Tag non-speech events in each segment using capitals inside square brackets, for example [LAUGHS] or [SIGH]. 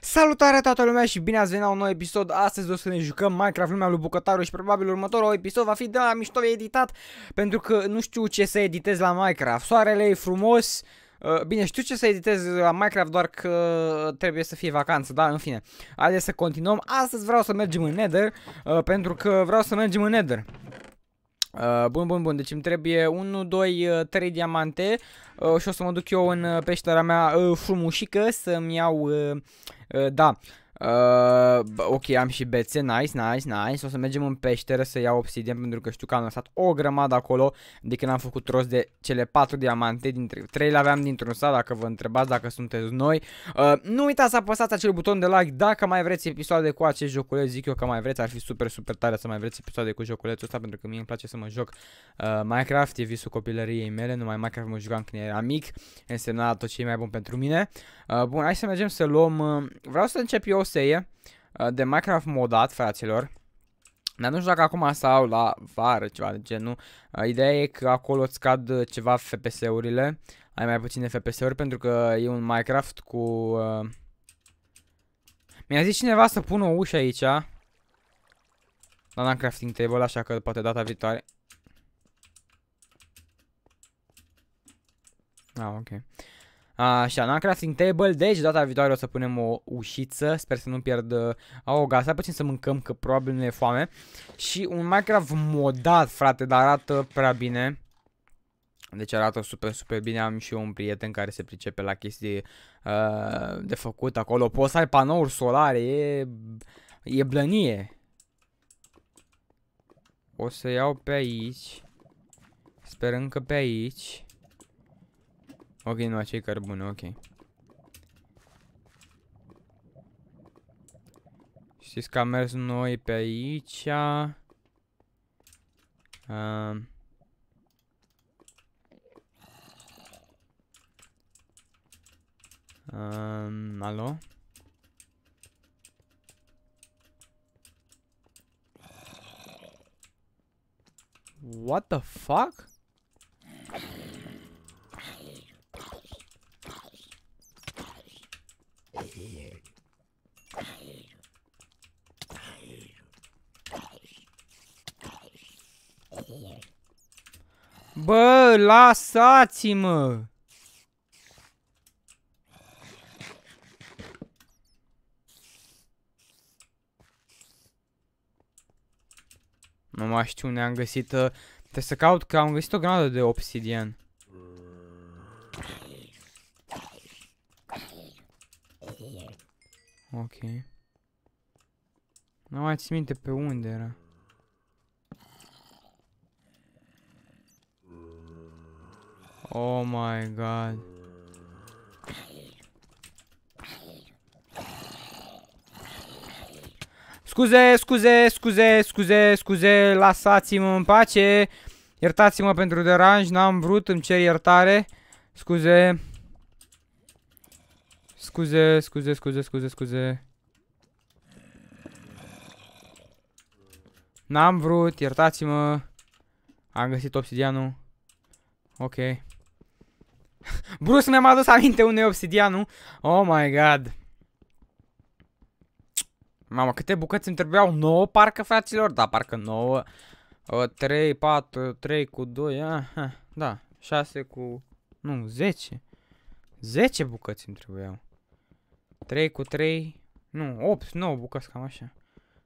Salutare toată lumea și bine ați venit la un nou episod. Astăzi o să ne jucăm Minecraft lumea lui Bucătaru și probabil următorul episod va fi de la mișto editat pentru că nu știu ce să editez la Minecraft. Soarele e frumos, uh, Bine, știu ce să editez la Minecraft, doar că trebuie să fie vacanță, da, în fine. Haideți să continuăm. Astăzi vreau să mergem în Nether, uh, pentru că vreau să mergem în Nether. Uh, bun, bun, bun, deci îmi trebuie 1, 2, 3 diamante uh, și o să mă duc eu în uh, peștera mea uh, frumușică să-mi iau, uh, uh, da, Uh, ok, am și bețe, nice, nice, nice O să mergem în peșteră să iau obsidian Pentru că știu că am lăsat o grămadă acolo De când am făcut rost de cele 4 diamante dintre 3 le aveam dintr-un sat Dacă vă întrebați dacă sunteți noi uh, Nu uitați să apăsați acel buton de like Dacă mai vreți episoade cu acest joculeț Zic eu că mai vreți, ar fi super, super tare Să mai vreți episoade cu joculețul ăsta Pentru că mie îmi place să mă joc uh, Minecraft E visul copilăriei mele Numai Minecraft mă jucam când era mic Însemna tot ce e mai bun pentru mine uh, Bun, hai să mergem să luăm uh, Vreau să încep eu seie uh, de Minecraft modat, fraților. Dar nu știu dacă acum sau la vară ceva de genul. Uh, ideea e că acolo îți cad uh, ceva FPS-urile. Ai mai puține FPS-uri pentru că e un Minecraft cu... Mi-a zis cineva să pun o ușă aici. Dar n-am crafting table, așa că poate data viitoare. Ah, ok. Așa, n-am crafting table, deci data viitoare o să punem o ușiță, sper să nu pierd uh, a, o gasa, puțin să mâncăm că probabil ne e foame. Și un Minecraft modat, frate, dar arată prea bine. Deci arată super, super bine, am și eu un prieten care se pricepe la chestii uh, de făcut acolo. Poți să ai panouri solare, e, e blănie. O să iau pe aici, sperând că pe aici. Ok, nu, acei cărbune, ok. Știți că am mers noi pe aici. Uh. Um, alo? What the fuck? Bă, lasați-mă! Nu mai știu unde am găsit... Uh, trebuie să caut că am găsit o granadă de obsidian. Ok. Nu mai țin minte pe unde era. Oh my god. Scuze, scuze, scuze, scuze, scuze, lasați-mă în pace. Iertați-mă pentru deranj, n-am vrut, îmi cer iertare. Scuze. Scuze, scuze, scuze, scuze, scuze. N-am vrut, iertați-mă. Am găsit obsidianul. Ok. Bruce mi-am adus aminte unui obsidianu. Oh my god. Mamă, câte bucăți îmi trebuiau? 9 parcă, fraților? Da, parcă 9. 3, 4, 3 cu 2, aha, da, 6 cu... Nu, 10. 10 bucăți îmi trebuiau. 3 cu 3, nu, 8, 9 bucăți, cam așa.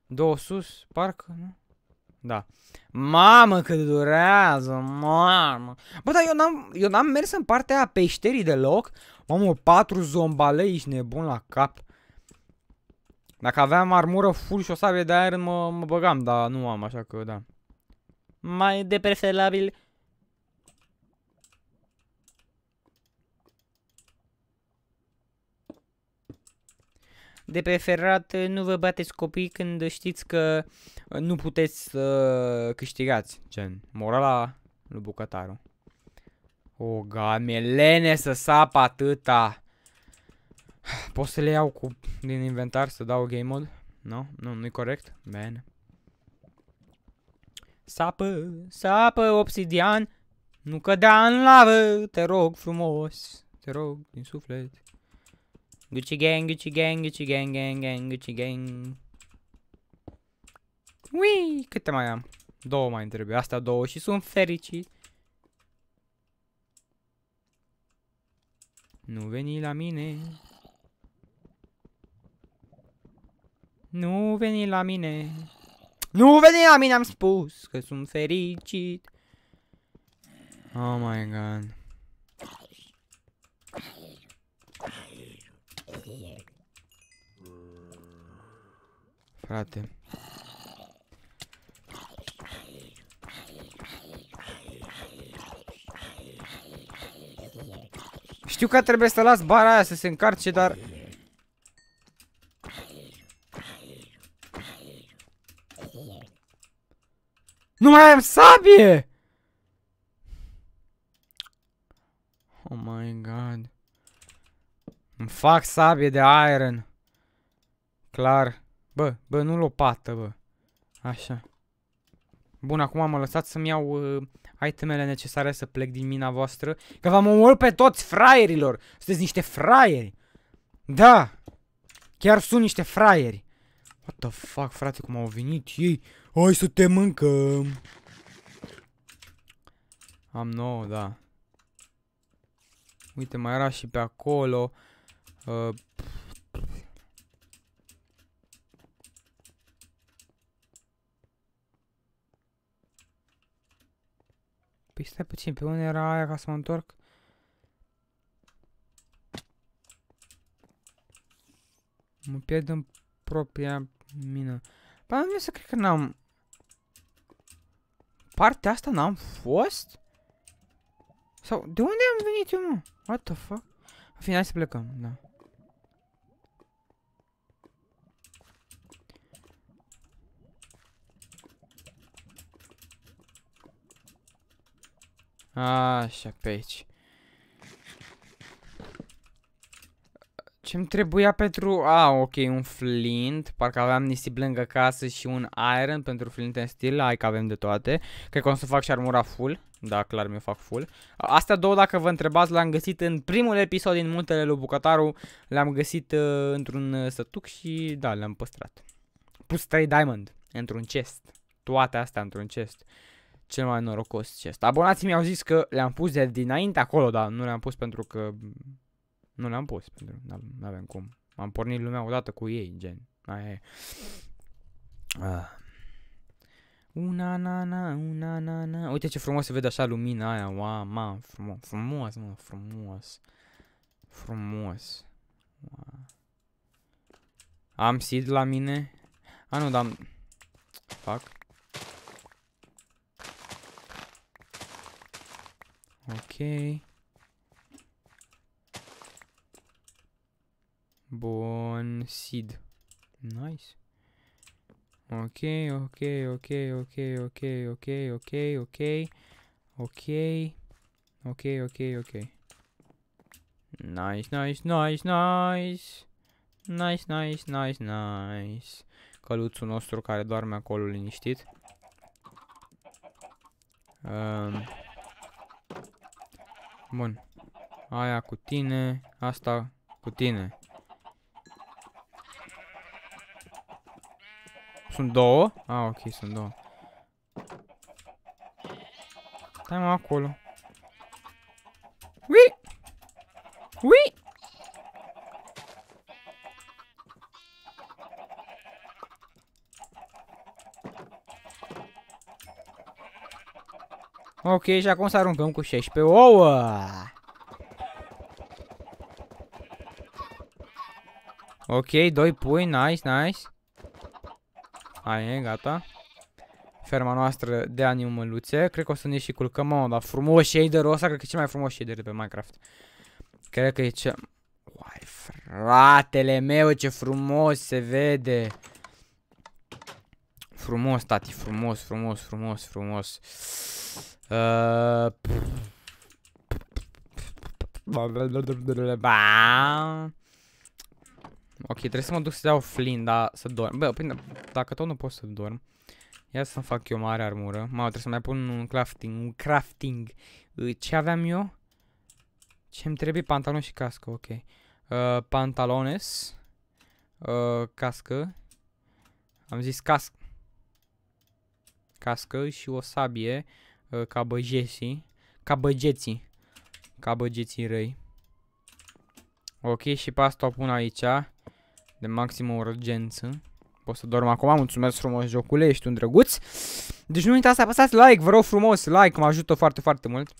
2 sus, parcă, nu? Da. Mamă, cât durează, mamă. Bă, dar eu n-am, eu n-am mers în partea a peșterii deloc. Mamă, patru zombalei și nebun la cap. Dacă aveam armură full și o sabie de aer, mă, mă băgam, dar nu am, așa că da. Mai de preferabil de preferat eh, nu vă bateți copii când știți că eh, nu puteți să câștigați. Gen, morala lui Bucătaru. O, gamelene să sap atâta. Pot să le iau cu, din inventar să dau game mode? No? Nu? Nu, i corect? Bine. Sapă, sapă, obsidian, nu cădea în lavă, te rog frumos, te rog din suflet. Gucci gang, Gucci gang, Gucci gang, gang, gang, Gucci gang. Ui, câte mai am? Două mai trebuie, astea două și sunt fericit. Nu veni la mine. Nu veni la mine. Nu veni la mine, am spus că sunt fericit. Oh my god. Frate. Știu că trebuie să las bara aia să se încarce, dar... Nu mai am sabie! Fac sabie de iron. Clar. Bă, bă, nu lopată, bă. Așa. Bun, acum am lăsat să-mi iau uh, itemele necesare să plec din mina voastră. Că v-am omorât pe toți fraierilor. Sunteți niște fraieri. Da. Chiar sunt niște fraieri. What the fuck, frate, cum au venit ei? Hai să te mâncăm. Am nou, da. Uite, mai era și pe acolo. Uh, păi stai puțin, pe unde era aia ca să mă întorc? Mă pierd în propria mină. Păi nu să cred că n-am... Partea asta n-am fost? Sau de unde am venit eu, mă? What the fuck? În final să plecăm, da. Așa, pe aici. Ce-mi trebuia pentru... A, ah, ok, un flint. Parcă aveam nisip lângă casă și un iron pentru flint în stil. Hai că avem de toate. Cred că o să fac și armura full. Da, clar mi-o fac full. Astea două, dacă vă întrebați, le-am găsit în primul episod din Muntele lui Bucataru. Le-am găsit uh, într-un uh, sătuc și da, le-am păstrat. Pus 3 diamond într-un chest. Toate astea într-un chest. Uh, cel mai norocos și asta. Abonații mi-au zis că le-am pus de dinainte acolo, dar nu le-am pus pentru că... Nu le-am pus, pentru că nu avem cum. Am pornit lumea odată cu ei, gen. Aia e. Ah. Una na na, una na na. Uite ce frumos se vede așa lumina aia. Wow, ma, frumos, frumos, mă, frumos. Frumos. Wow. Am seed la mine? Ah nu, dar... Fuck. Ok. Bun, seed. Nice. Ok, ok, ok, ok, ok, ok, ok, ok, ok, ok, ok, ok. Nice, nice, nice, nice. Nice, nice, nice, nice. Căluțul nostru care doarme acolo liniștit. Um, Bun. Aia cu tine, asta cu tine. Sunt două? Ah, ok, sunt două. Stai mă acolo. Ui! Ui! Ok, și acum să aruncăm cu 16 ouă. Ok, 2 pui, nice, nice. Aia e, gata. Ferma noastră de animăluțe. Cred că o să ne și culcăm, mă, dar frumos shader-ul ăsta, cred că e cel mai frumos shader de pe Minecraft. Cred că e cel... Uai, fratele meu, ce frumos se vede. Frumos, tati, frumos, frumos, frumos, frumos. Uh, ok, trebuie să mă duc să dau flin, dar să dorm. Bă, până, dacă tot nu pot să dorm, ia să-mi fac eu mare armură. Mă, trebuie să mai pun un crafting, un crafting. Uh, ce aveam eu? Ce-mi trebuie? Pantalon și cască, ok. Uh, pantalones. Uh, cască. Am zis cască. Cască și o sabie. Uh, ca băjesii. Ca băgeții. Ca băgeții răi. Ok, și pe asta o pun aici. De maximă urgență. Pot să dorm acum, mulțumesc frumos jocule, ești un drăguț. Deci nu uitați să apăsați like, vă rog frumos, like, mă ajută foarte, foarte mult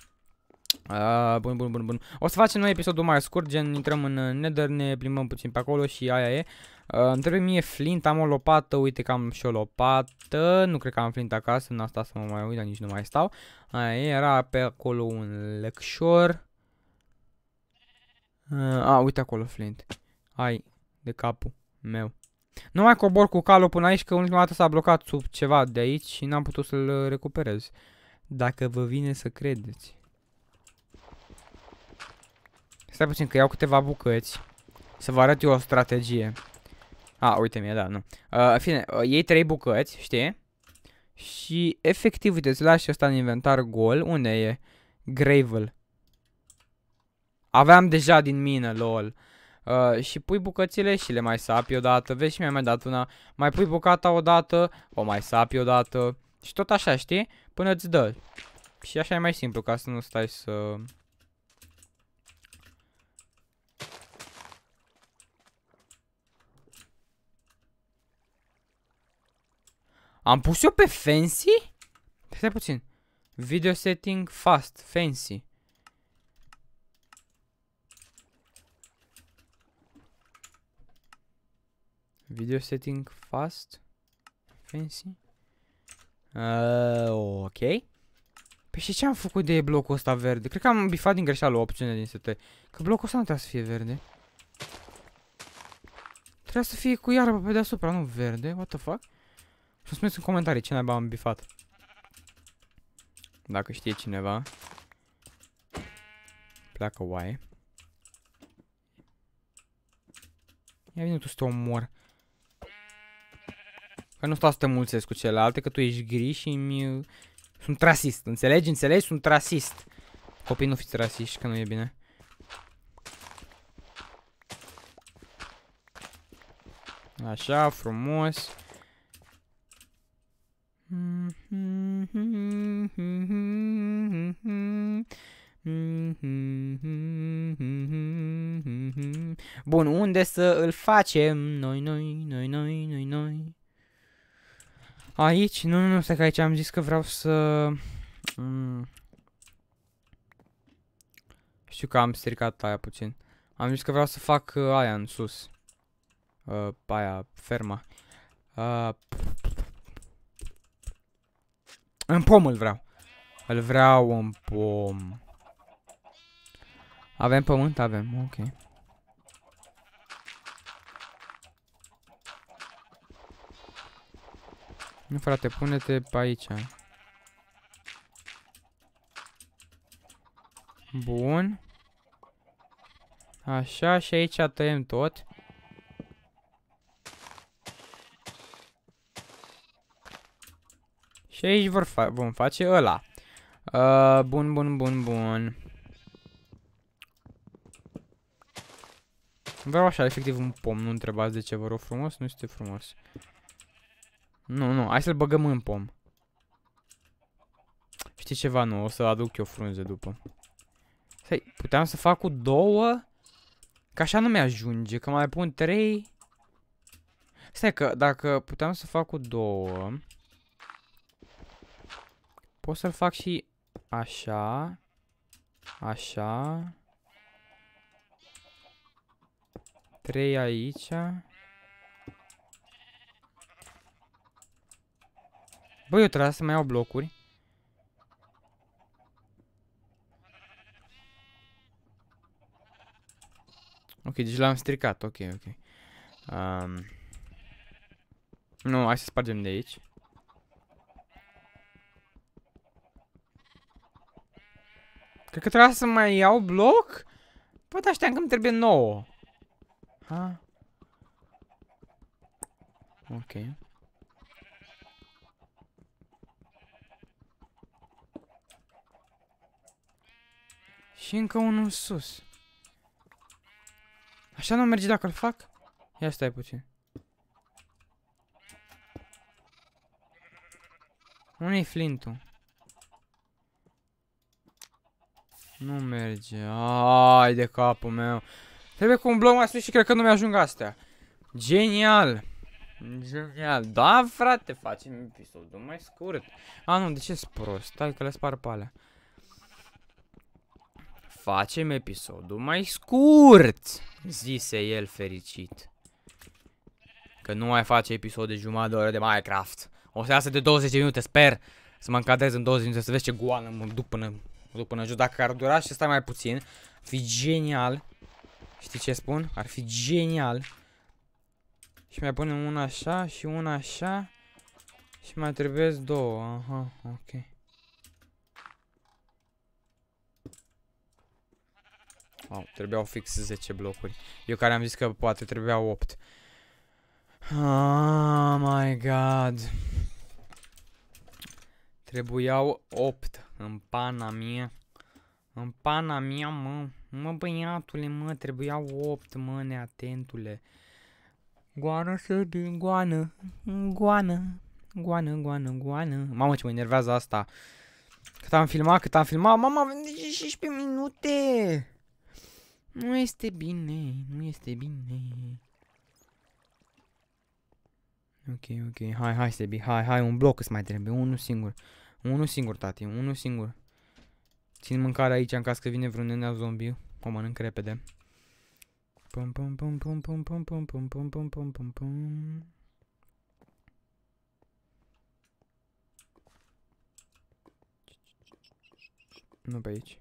bun, bun, bun, bun. O să facem noi episodul mai scurt, gen intrăm în Nether, ne plimbăm puțin pe acolo și aia e. Uh, îmi trebuie mie flint, am o lopată, uite că am și o lopată, nu cred că am flint acasă, în asta să mă mai uit, dar nici nu mai stau. Aia e, era pe acolo un lecșor. Uh, a, uite acolo flint. Ai de capul meu. Nu mai cobor cu calul până aici, că ultima dată s-a blocat sub ceva de aici și n-am putut să-l recuperez. Dacă vă vine să credeți. Stai puțin că iau câteva bucăți. Să vă arăt eu o strategie. A, uite mi-a nu. Uh, în fine, uh, iei trei bucăți, știi? Și efectiv, uite, îți lași ăsta în inventar gol. Unde e? Gravel. Aveam deja din mine lol. Uh, și pui bucățile și le mai sapi odată. Vezi și mi-a mai dat una. Mai pui bucata odată, o mai sapi odată. Și tot așa, știi? Până îți dă. Și așa e mai simplu, ca să nu stai să... Am pus eu pe fancy? Stai puțin. Video setting fast, fancy. Video setting fast, fancy. Uh, ok. Păi și ce am făcut de blocul ăsta verde? Cred că am bifat din greșeală o opțiune din sete. Că blocul ăsta nu trebuie să fie verde. Trebuie să fie cu iarbă pe deasupra, nu verde. What the fuck? Și spuneți în comentarii ce naiba am bifat. Dacă știe cineva. Pleacă oaie. Ia vine tu să te omor. Că nu stau să te mulțesc cu celelalte, că tu ești gri și mi... Sunt rasist, înțelegi? Înțelegi? Sunt rasist. Copii, nu fiți rasiști, că nu e bine. Așa, frumos. Bun, unde să îl facem? Noi, noi, noi, noi, noi, noi. Aici? Nu, nu, nu, stai că aici am zis că vreau să... Mm. Știu că am stricat aia puțin. Am zis că vreau să fac uh, aia în sus. Uh, aia, ferma. Uh, în pom îl vreau. Îl vreau în pom. Avem pământ? Avem, ok. Nu, frate, pune-te pe aici. Bun. Așa, și aici tăiem tot. Și aici vor fa vom face ăla. Uh, bun, bun, bun, bun. Vreau așa, efectiv, un pom. Nu întrebați de ce, vă rog frumos. Nu este frumos. Nu, nu, hai să-l băgăm în pom. Știi ceva, nu, o să aduc eu frunze după. Stai, puteam să fac cu două? Că așa nu mi-ajunge, că mai pun trei. Stai că dacă puteam să fac cu două, pot să-l fac și așa, așa, trei aici. Băi, eu trebuia să mai iau blocuri. Ok, deci l-am stricat, ok, ok. Um, nu, hai să spargem de aici. Cred că trebuia să mai iau bloc? Păi dar știam că îmi trebuie nouă. Ha? Ok. Și încă unul sus. Așa nu merge dacă îl fac? Ia stai puțin. Unde-i flintul? Nu merge. Ai de capul meu. Trebuie cu un bloc mai sus și cred că nu mi-ajung astea. Genial. Genial. Da, frate, facem episodul mai scurt. A, nu, de ce-s prost? Stai că le spar pe alea facem episodul mai scurt, zise el fericit. Că nu mai face episod de jumătate de oră de Minecraft. O să iasă de 20 minute, sper să mă încadrez în 20 minute, să vezi ce goană mă duc până, mă duc până jos. Dacă ar dura și stai mai puțin, ar fi genial. Știi ce spun? Ar fi genial. Și mai punem una așa și una așa. Și mai trebuie două. Aha, ok. Wow, trebuiau fix 10 blocuri. Eu care am zis că poate trebuiau 8. Oh ah, my god. Trebuiau 8 în pana mea. În pana mea, mă. Mă, băiatule, mă, trebuiau 8, mă, neatentule. Goană să din goană, goană, goană, goană, goană. Mamă, ce mă enervează asta. Cât am filmat, cât am filmat, mama, 16 minute. Nu este bine, nu este bine. Ok, ok, hai, hai, Sebi, hai, hai, un bloc îți mai trebuie, unul singur. Unul singur, tati, unul singur. Țin mâncare aici în caz că vine vreun nenea zombie. O mănânc repede. Pum, pum, pum, pum, pum, pum, pum, pum, pum, pum, pum, pum, pum. Nu pe aici.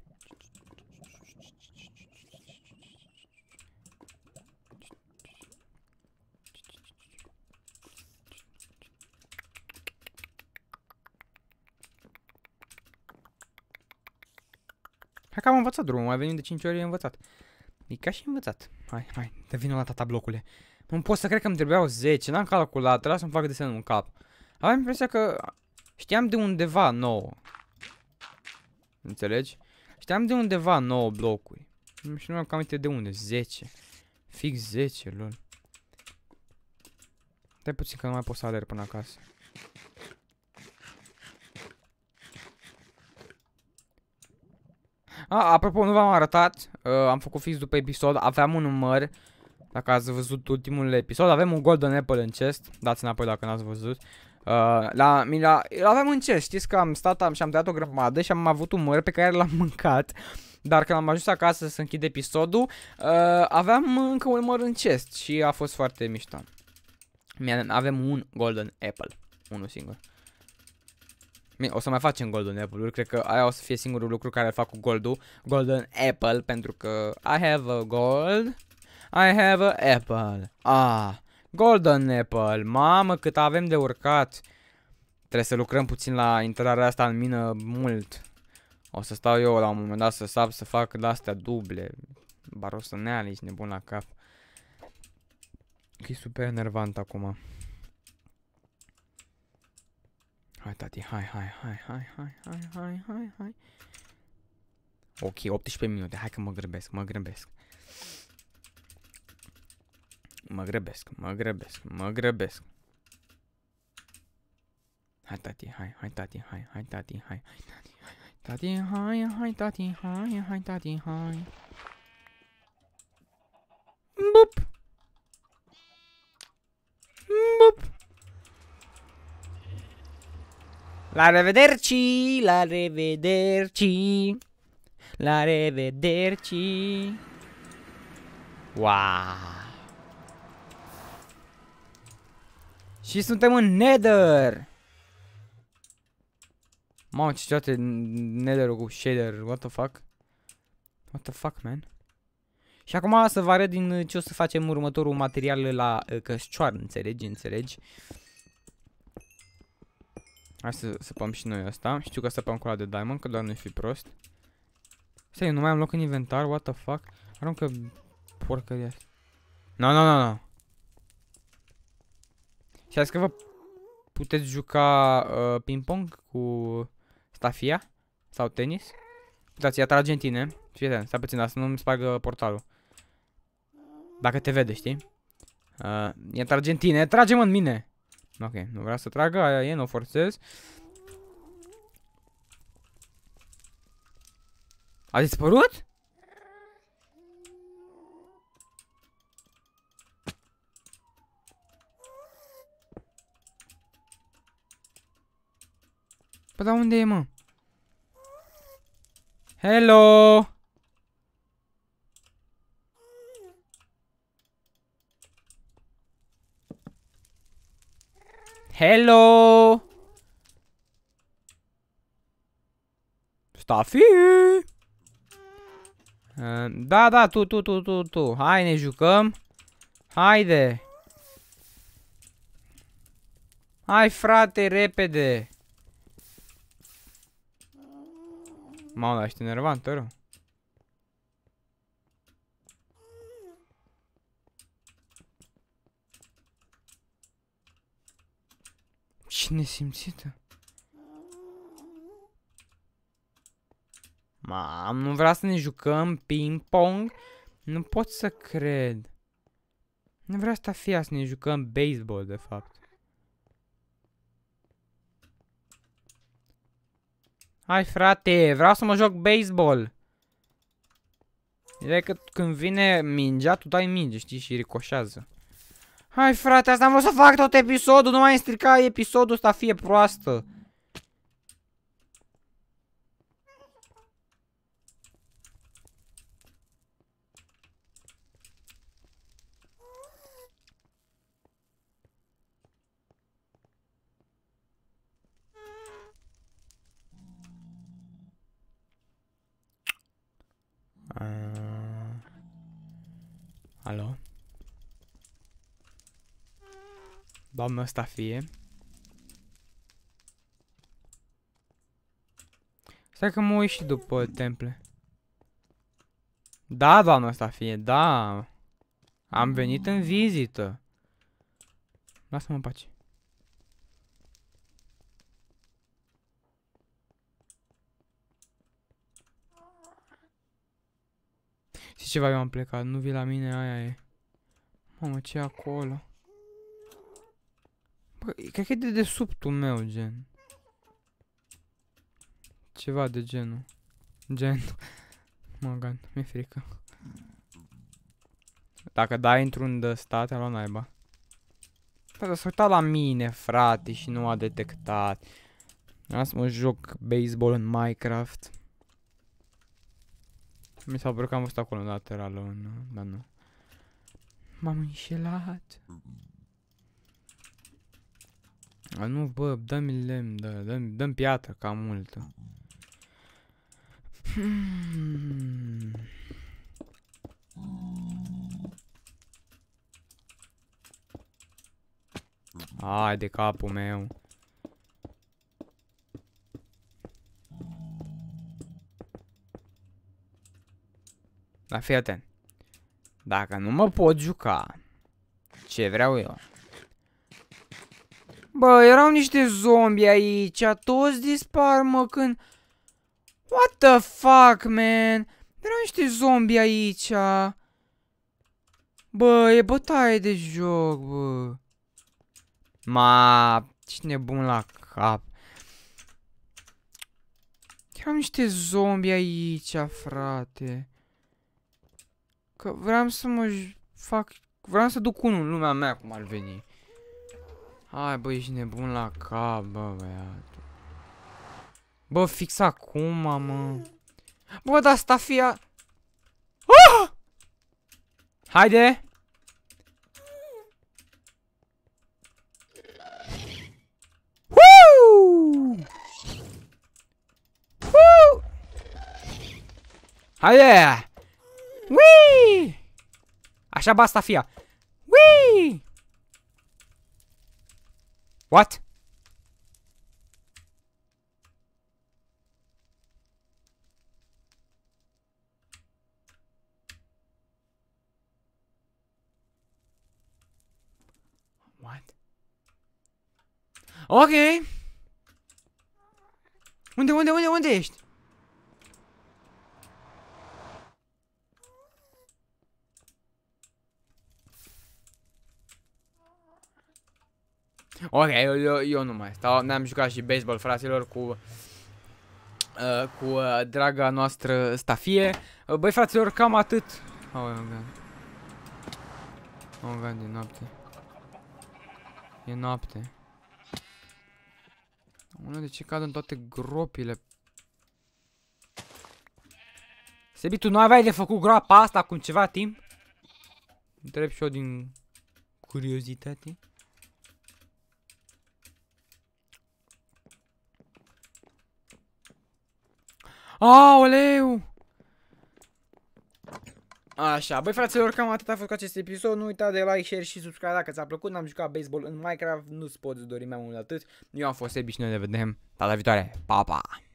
Hai că am învățat drumul, mai venim de 5 ori e învățat. E ca și învățat. Hai, hai, te vin la tata blocule. Nu pot să cred că îmi trebuiau 10, n-am calculat, trebuia să-mi fac desenul în cap. Aveam impresia că știam de undeva 9. Înțelegi? Știam de undeva 9 blocuri. Nu știu, nu am cam de unde, 10. Fix 10, lol. Stai puțin că nu mai pot să alerg până acasă. A, apropo, nu v-am arătat, uh, am făcut fix după episod, aveam un număr, dacă ați văzut ultimul episod, avem un Golden Apple în chest, dați înapoi dacă n-ați văzut. Uh, la, mi la, aveam în chest, știți că am stat am, și am tăiat o grămadă și am avut un măr pe care l-am [LAUGHS] mâncat. Dar când am ajuns acasă să închid episodul, uh, aveam încă un măr în chest și a fost foarte mișto. Avem un Golden Apple, unul singur. O să mai facem Golden Apple-uri, cred că aia o să fie singurul lucru care fac cu Goldul. Golden Apple, pentru că I have a gold, I have a apple. Ah, Golden Apple, mamă cât avem de urcat. Trebuie să lucrăm puțin la intrarea asta în mină mult. O să stau eu la un moment dat să sap să fac de-astea duble. Barosăneale, ești nebun la cap. e super enervant acum. Hai, tati, hai, hai, hai, hai, hai, hai, hai, hai, hai. Ok, 18 minute, hai că mă grăbesc, mă grăbesc. Mă grăbesc, mă grăbesc, mă grăbesc. Hai, tati, hai, hai, tati, hai, hai, tati, hai, hai, tati, hai, hai, tati, hai, hai, tati, hai, hai, tati, hai. La revederci, la revederci, la revederci. Wow! Și suntem în Nether! Mamă, ce toate nether cu shader, what the fuck? What the fuck, man? Și acum să vă arăt din ce o să facem următorul material la uh, căscioară, înțelegi, înțelegi? Hai să săpăm și noi asta. Știu că săpăm cola de diamond, că doar nu-i fi prost. Stai, nu mai am loc în inventar, what the fuck? Aruncă porcăria asta. No, no, no, no. Și că vă puteți juca uh, ping-pong cu stafia sau tenis. Uitați, atrage în tine. Și uite, stai puțin, să nu-mi spargă portalul. Dacă te vede, știi? Uh, e atrage în tine, trage-mă în mine! Ok, nu vrea să tragă, aia e, nu o forțez. A dispărut? Păi dar unde e, mă? Hello! Hello! Stafi! Da, da, tu, tu, tu, tu, tu. Hai, ne jucăm. Haide! Hai, frate, repede! Mamă, dar ești nervant, rău. Și nesimțită. Mam, nu vrea să ne jucăm ping-pong? Nu pot să cred. Nu vrea să fie să ne jucăm baseball, de fapt. Hai, frate, vreau să mă joc baseball. E că când vine mingea, tu dai minge, știi, și ricoșează. Hai frate, asta am vrut să fac tot episodul, nu mai strica episodul ăsta, fie proastă. Doamna asta fie. Stai că mă uit și după temple. Da, doamna asta fie, da. Am venit în vizită. Lasă-mă în pace. Și ceva, eu am plecat, nu vii la mine, aia e. Mamă, ce acolo? Bă, cred că e de desubtul meu, gen. Ceva de genul. Gen. [LAUGHS] Magan, mi-e frică. Dacă dai într-un de stat, a luat naiba. Dar s-a uitat la mine, frate, și nu a detectat. Asta mă joc baseball în Minecraft. Mi s-a părut că am fost acolo în lateral, dar nu. M-am înșelat. A, nu, bă, dă-mi lemn, da, dă-mi dă piatră, cam multă. Hmm. Ai de capul meu. Dar fii atent. Dacă nu mă pot juca, ce vreau eu? Bă, erau niște zombi aici, toți dispar, mă, când... What the fuck, man? Erau niște zombi aici. Bă, e bătaie de joc, bă. Ma, ce nebun la cap. Erau niște zombi aici, frate. Că vreau să mă fac... Vreau să duc unul în lumea mea cum ar veni. Hai, bă, ești nebun la cap, bă, băiatul. Bă, fix acum, mă. Bă, dar stafia... Ah! Haide! Woo! Haide! Wii! Așa basta fia. What? What? Okay. Unde, unde, unde, unde ești? Ok, eu, eu, eu nu mai stau, ne-am jucat și baseball, fraților, cu uh, cu uh, draga noastră stafie. Uh, băi, fraților, cam atât. Oh, un gun. Un gun din noapte. E noapte. Unul de ce cad în toate gropile? Sebi, tu nu aveai de făcut groapa asta cu ceva timp? Întreb și eu din curiozitate. Aoleu! Așa, băi fraților, cam atât a fost cu acest episod, nu uita de like, share și subscribe dacă ți-a plăcut, n-am jucat baseball în Minecraft, nu-ți poți dori mai mult atât, eu am fost Ebi și noi ne vedem data viitoare, pa, pa!